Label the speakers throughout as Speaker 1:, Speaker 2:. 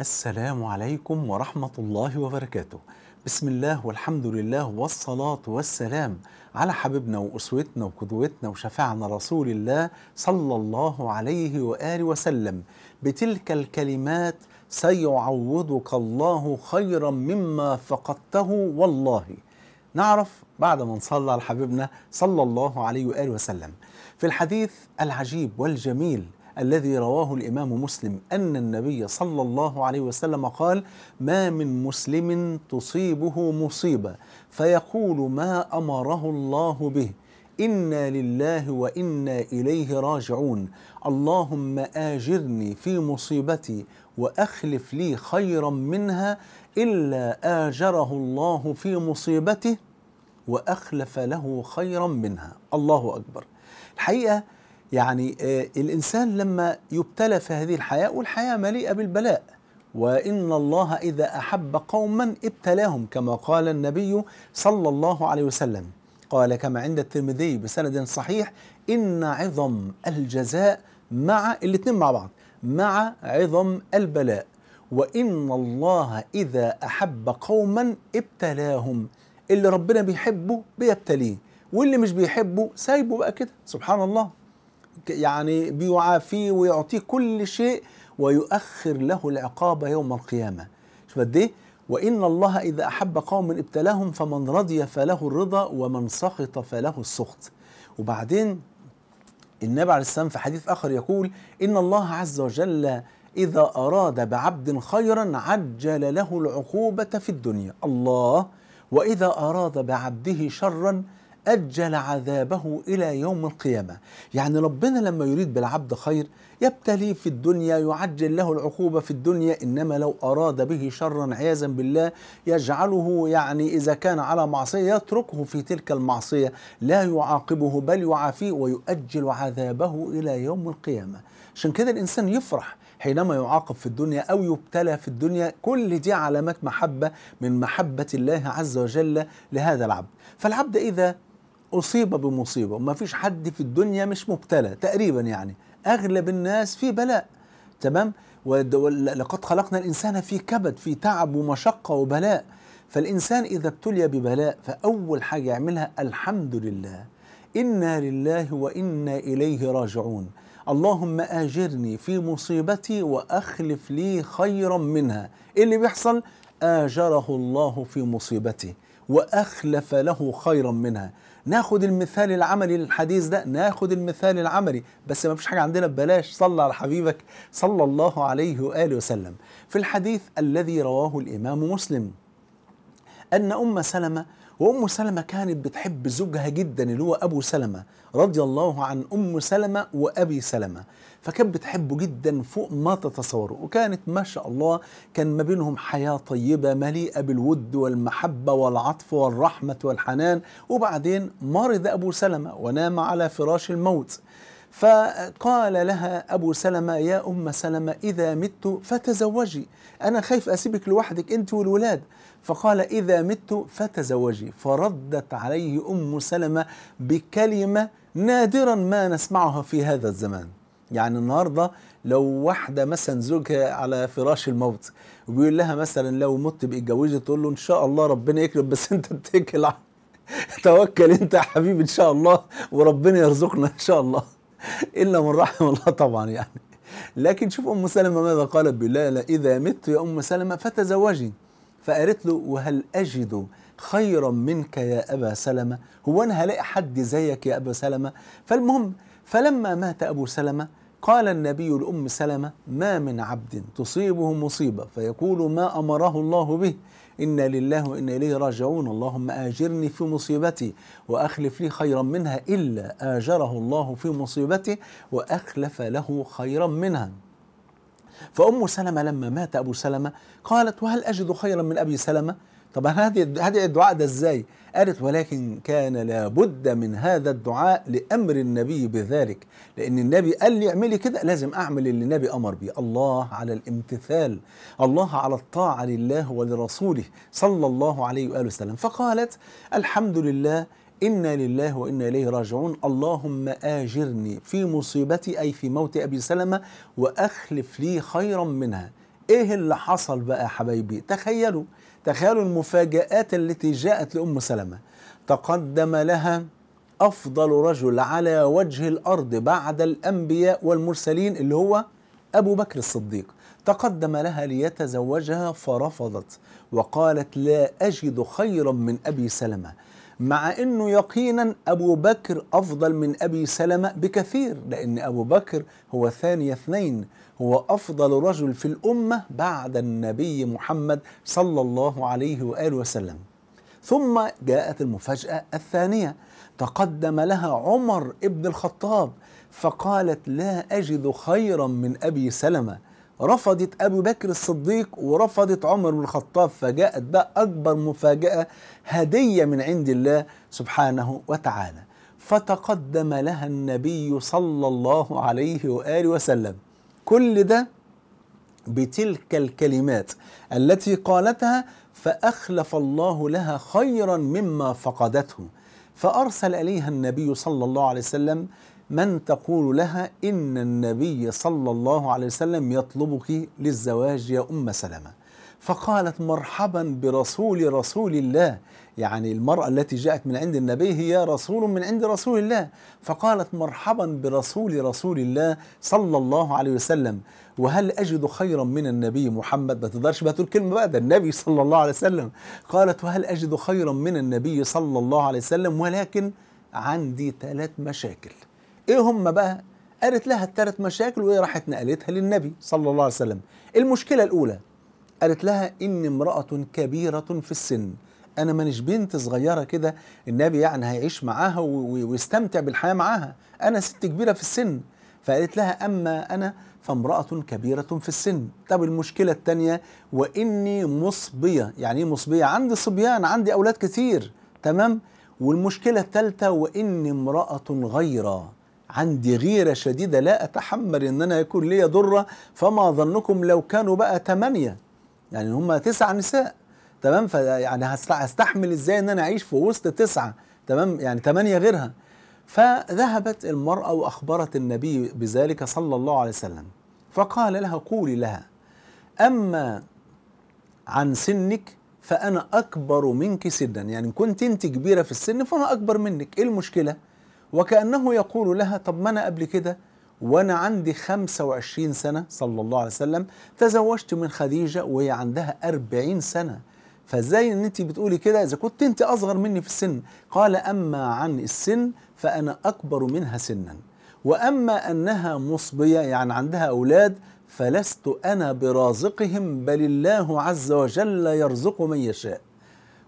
Speaker 1: السلام عليكم ورحمة الله وبركاته بسم الله والحمد لله والصلاة والسلام على حبيبنا وأسوتنا وقدوتنا وشفاعنا رسول الله صلى الله عليه وآله وسلم بتلك الكلمات سيعوضك الله خيرا مما فقدته والله نعرف بعد ما نصلى على حبيبنا صلى الله عليه وآله وسلم في الحديث العجيب والجميل الذي رواه الإمام مسلم أن النبي صلى الله عليه وسلم قال ما من مسلم تصيبه مصيبة فيقول ما أمره الله به انا لله وانا اليه راجعون اللهم اجرني في مصيبتي واخلف لي خيرا منها الا اجره الله في مصيبته واخلف له خيرا منها الله اكبر الحقيقه يعني آه، الإنسان لما يبتلى في هذه الحياة والحياة مليئة بالبلاء وإن الله إذا أحب قوما ابتلاهم كما قال النبي صلى الله عليه وسلم قال كما عند الترمذي بسند صحيح إن عظم الجزاء مع الاثنين مع بعض مع عظم البلاء وإن الله إذا أحب قوما ابتلاهم اللي ربنا بيحبه بيبتليه واللي مش بيحبه سايبه بقى كده سبحان الله يعني بيعافيه ويعطيه كل شيء ويؤخر له العقاب يوم القيامه شوف قد ايه وان الله اذا احب قوم ابتلاهم فمن رضي فله الرضا ومن سخط فله السخط وبعدين النبي عليه السلام في حديث اخر يقول ان الله عز وجل اذا اراد بعبد خيرا عجل له العقوبه في الدنيا الله واذا اراد بعبده شرا أجل عذابه إلى يوم القيامة يعني ربنا لما يريد بالعبد خير يبتليه في الدنيا يعجل له العقوبة في الدنيا إنما لو أراد به شرا عياذا بالله يجعله يعني إذا كان على معصية يتركه في تلك المعصية لا يعاقبه بل يعافيه ويؤجل عذابه إلى يوم القيامة عشان كده الإنسان يفرح حينما يعاقب في الدنيا أو يبتلى في الدنيا كل دي علامات محبة من محبة الله عز وجل لهذا العبد فالعبد إذا اصيب بمصيبه وما فيش حد في الدنيا مش مبتلى تقريبا يعني اغلب الناس في بلاء تمام ولقد خلقنا الانسان في كبد في تعب ومشقه وبلاء فالانسان اذا ابتلي ببلاء فاول حاجه يعملها الحمد لله انا لله وانا اليه راجعون اللهم اجرني في مصيبتي واخلف لي خيرا منها ايه اللي بيحصل اجره الله في مصيبته واخلف له خيرا منها ناخد المثال العملي للحديث ده ناخد المثال العملي بس ما فيش حاجه عندنا ببلاش صلى على حبيبك صلى الله عليه واله وسلم في الحديث الذي رواه الامام مسلم ان ام سلمه وام سلمه كانت بتحب زوجها جدا اللي هو ابو سلمه رضي الله عن ام سلمه وابي سلمه فكانت بتحبه جدا فوق ما تتصوره وكانت ما شاء الله كان ما بينهم حياة طيبة مليئة بالود والمحبة والعطف والرحمة والحنان وبعدين مرض أبو سلمة ونام على فراش الموت فقال لها أبو سلمة يا أم سلمة إذا مت فتزوجي أنا خايف أسيبك لوحدك أنت والولاد فقال إذا مت فتزوجي فردت عليه أم سلمة بكلمة نادرا ما نسمعها في هذا الزمان يعني النهارده لو واحده مثلا زوجها على فراش الموت وبيقول لها مثلا لو مت بقى اتجوزي تقول له ان شاء الله ربنا يكرم بس انت اتكل توكل انت يا حبيبي ان شاء الله وربنا يرزقنا ان شاء الله الا من رحم الله طبعا يعني لكن شوف ام سلمه ماذا قالت بالله لا اذا مت يا ام سلمه فتزوجي فقالت له وهل اجد خيرا منك يا ابا سلمه هو انا هلاقي حد زيك يا ابا سلمه فالمهم فلما مات أبو سلمة قال النبي لأم سلمة ما من عبد تصيبه مصيبة فيقول ما أمره الله به إنا لله وإنا إليه راجعون اللهم آجرني في مصيبتي وأخلف لي خيرا منها إلا آجره الله في مصيبته وأخلف له خيرا منها فأم سلمة لما مات أبو سلمة قالت وهل أجد خيرا من أبي سلمة طب هذه هذه الدعاء ده ازاي قالت ولكن كان لابد من هذا الدعاء لامر النبي بذلك لان النبي قال لي اعملي كده لازم اعمل اللي النبي امر بيه الله على الامتثال الله على الطاعه لله ولرسوله صلى الله عليه واله وسلم فقالت الحمد لله إنا لله وإنا إليه راجعون اللهم آجرني في مصيبتي أي في موت أبي سلمة وأخلف لي خيرا منها ايه اللي حصل بقى يا حبايبي تخيلوا تخيلوا المفاجآت التي جاءت لأم سلمة تقدم لها أفضل رجل على وجه الأرض بعد الأنبياء والمرسلين اللي هو أبو بكر الصديق تقدم لها ليتزوجها فرفضت وقالت لا أجد خيرا من أبي سلمة مع انه يقينا ابو بكر افضل من ابي سلمه بكثير لان ابو بكر هو ثاني اثنين هو افضل رجل في الامه بعد النبي محمد صلى الله عليه واله وسلم ثم جاءت المفاجاه الثانيه تقدم لها عمر ابن الخطاب فقالت لا اجد خيرا من ابي سلمه رفضت أبو بكر الصديق ورفضت عمر بن الخطاب فجاءت بقى أكبر مفاجأة هدية من عند الله سبحانه وتعالى فتقدم لها النبي صلى الله عليه وآله وسلم كل ده بتلك الكلمات التي قالتها فأخلف الله لها خيرا مما فقدته فأرسل إليها النبي صلى الله عليه وسلم من تقول لها إن النبي صلى الله عليه وسلم يطلبك للزواج يا أم سلمة فقالت مرحبا برسول رسول الله يعني المرأة التي جاءت من عند النبي هي رسول من عند رسول الله فقالت مرحبا برسول رسول الله صلى الله عليه وسلم وهل أجد خيرا من النبي محمد ما تقدرش بقى تقول كلمة بقى ده النبي صلى الله عليه وسلم قالت وهل أجد خيرا من النبي صلى الله عليه وسلم ولكن عندي ثلاث مشاكل ايه هم بقى قالت لها الثلاث مشاكل وهي راحت نقلتها للنبي صلى الله عليه وسلم المشكلة الأولى قالت لها إني امرأة كبيرة في السن أنا مانيش بنت صغيرة كده النبي يعني هيعيش معاها ويستمتع بالحياة معاها أنا ست كبيرة في السن فقالت لها أما أنا فامرأة كبيرة في السن طب المشكلة الثانية وإني مصبية يعني إيه مصبية عندي صبيان عندي أولاد كثير تمام والمشكلة الثالثة وإني امرأة غيرة عندي غيرة شديدة لا أتحمل إن أنا يكون لي ضرة فما ظنكم لو كانوا بقى ثمانية يعني هم تسع نساء تمام فيعني هستحمل إزاي إن أنا أعيش في وسط تسعة تمام يعني ثمانية غيرها فذهبت المرأة وأخبرت النبي بذلك صلى الله عليه وسلم فقال لها قولي لها أما عن سنك فأنا أكبر منك سنا يعني كنت أنت كبيرة في السن فأنا أكبر منك إيه المشكلة؟ وكأنه يقول لها طب ما أنا قبل كده وأنا عندي 25 سنة صلى الله عليه وسلم تزوجت من خديجة وهي عندها 40 سنة فازاي ان انت بتقولي كده اذا كنت انت اصغر مني في السن قال اما عن السن فانا اكبر منها سنا واما انها مصبيه يعني عندها اولاد فلست انا برازقهم بل الله عز وجل يرزق من يشاء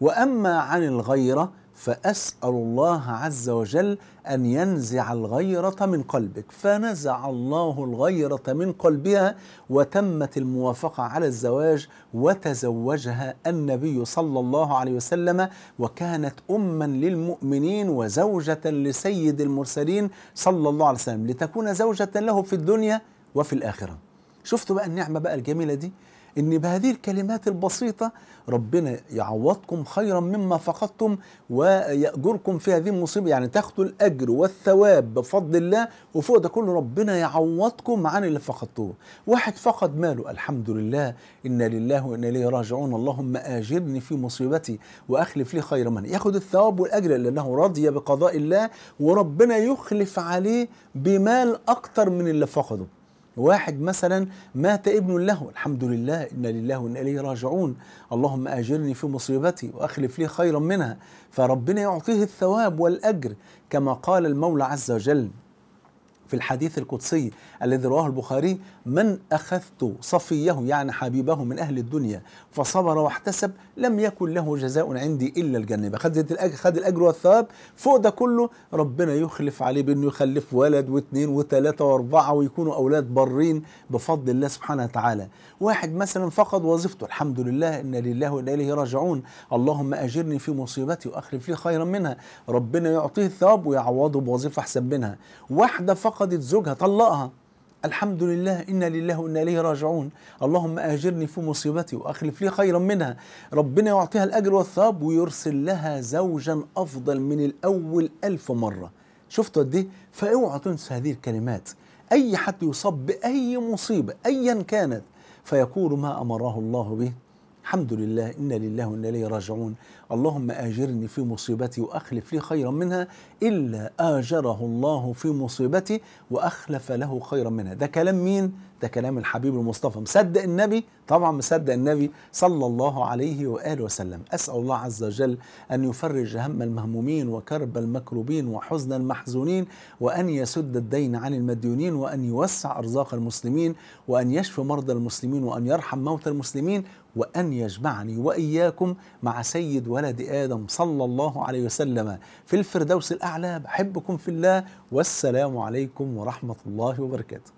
Speaker 1: واما عن الغيره فأسأل الله عز وجل أن ينزع الغيرة من قلبك فنزع الله الغيرة من قلبها وتمت الموافقة على الزواج وتزوجها النبي صلى الله عليه وسلم وكانت أما للمؤمنين وزوجة لسيد المرسلين صلى الله عليه وسلم لتكون زوجة له في الدنيا وفي الآخرة شفتوا بقى النعمة بقى الجميلة دي ان بهذه الكلمات البسيطه ربنا يعوضكم خيرا مما فقدتم ويأجركم في هذه المصيبه يعني تاخدوا الاجر والثواب بفضل الله وفوق ده كله ربنا يعوضكم عن اللي فقدتوه واحد فقد ماله الحمد لله انا لله وانا اليه راجعون اللهم اجرني في مصيبتي واخلف لي خير من ياخد الثواب والاجر لانه رضي بقضاء الله وربنا يخلف عليه بمال اكتر من اللي فقده واحد مثلا مات ابن له الحمد لله إن لله وإن إليه راجعون اللهم أجرني في مصيبتي وأخلف لي خيرا منها فربنا يعطيه الثواب والأجر كما قال المولى عز وجل في الحديث القدسي الذي رواه البخاري من أخذت صفيه يعني حبيبه من أهل الدنيا فصبر واحتسب لم يكن له جزاء عندي إلا الجنة خد الأجر, خد الأجر والثواب فوق ده كله ربنا يخلف عليه بأنه يخلف ولد واثنين وثلاثة وأربعة ويكونوا أولاد برين بفضل الله سبحانه وتعالى واحد مثلا فقد وظيفته الحمد لله إن لله وإنا إليه راجعون اللهم أجرني في مصيبتي وأخلف لي خيرا منها ربنا يعطيه الثواب ويعوضه بوظيفة أحسن منها واحدة فقط فقدت زوجها طلقها الحمد لله إنا لله وإنا إليه راجعون اللهم أجرني في مصيبتي وأخلف لي خيرا منها ربنا يعطيها الأجر والثواب ويرسل لها زوجا أفضل من الأول ألف مرة شفتوا قد إيه فأوعى تنسى هذه الكلمات أي حد يصاب بأي مصيبة أيا كانت فيقول ما أمره الله به الحمد لله إنا لله وإنا إليه راجعون اللهم آجرني في مصيبتي وأخلف لي خيرا منها إلا آجره الله في مصيبتي وأخلف له خيرا منها ده كلام مين؟ ده كلام الحبيب المصطفى مصدق النبي طبعا مصدق النبي صلى الله عليه وآله وسلم أسأل الله عز وجل أن يفرج هم المهمومين وكرب المكروبين وحزن المحزونين وأن يسد الدين عن المديونين وأن يوسع أرزاق المسلمين وأن يشفي مرضى المسلمين وأن يرحم موتى المسلمين وأن يجمعني وإياكم مع سيد ولد آدم صلى الله عليه وسلم في الفردوس الأعلى بحبكم في الله والسلام عليكم ورحمة الله وبركاته